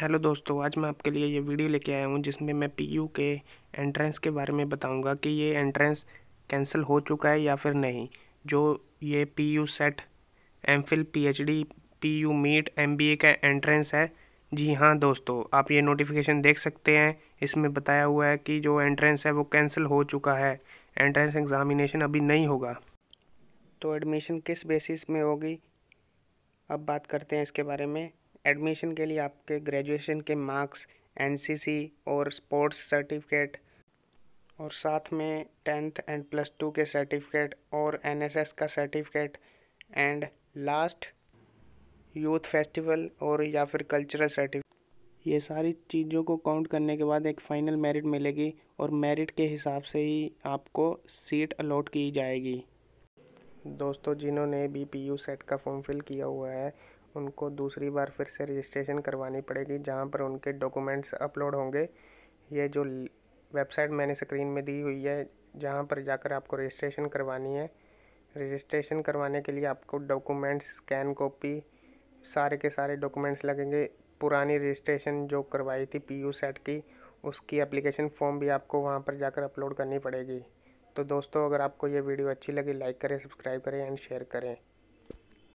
hello दोस्तों आज मैं आपके लिए ये वीडियो लेके आया हूँ जिसमें मैं पीयू के एंट्रेंस के बारे में बताऊँगा कि ये एंट्रेंस कैंसिल हो चुका है या फिर नहीं जो ये PU CET M Phil P H D P U MET M B A का एंट्रेंस है जी हाँ दोस्तों आप ये नोटिफिकेशन देख सकते हैं इसमें बताया हुआ है कि जो एंट्रेंस है वो कैंसिल हो चुका है एंट्रेंस एग्ज़ामिनेशन अभी नहीं होगा तो एडमिशन किस बेसिस में होगी अब बात करते हैं इसके बारे में एडमिशन के लिए आपके ग्रेजुएशन के मार्क्स एनसीसी और स्पोर्ट्स सर्टिफिकेट और साथ में टेंथ एंड प्लस टू के सर्टिफिकेट और एनएसएस का certificate and last youth festival और या फिर कल्चरल सर्टिफिकेट ये सारी चीज़ों को काउंट करने के बाद एक फ़ाइनल मेरिट मिलेगी और मेरिट के हिसाब से ही आपको सीट अलॉट की जाएगी दोस्तों जिन्होंने बी पी यू सेट का फॉर्म फिल किया हुआ है उनको दूसरी बार फिर से रजिस्ट्रेशन करवानी पड़ेगी जहाँ पर उनके डॉक्यूमेंट्स अपलोड होंगे ये जो वेबसाइट मैंने स्क्रीन में दी हुई है जहाँ पर जाकर आपको रजिस्ट्रेशन करवानी है रजिस्ट्रेशन करवाने के लिए आपको डॉक्यूमेंट्स स्कैन कॉपी सारे के सारे डॉक्यूमेंट्स लगेंगे पुरानी रजिस्ट्रेशन जो करवाई थी पी सेट की उसकी एप्लीकेशन फॉर्म भी आपको वहाँ पर जाकर अपलोड करनी पड़ेगी तो दोस्तों अगर आपको ये वीडियो अच्छी लगी लाइक करें सब्सक्राइब करें एंड शेयर करें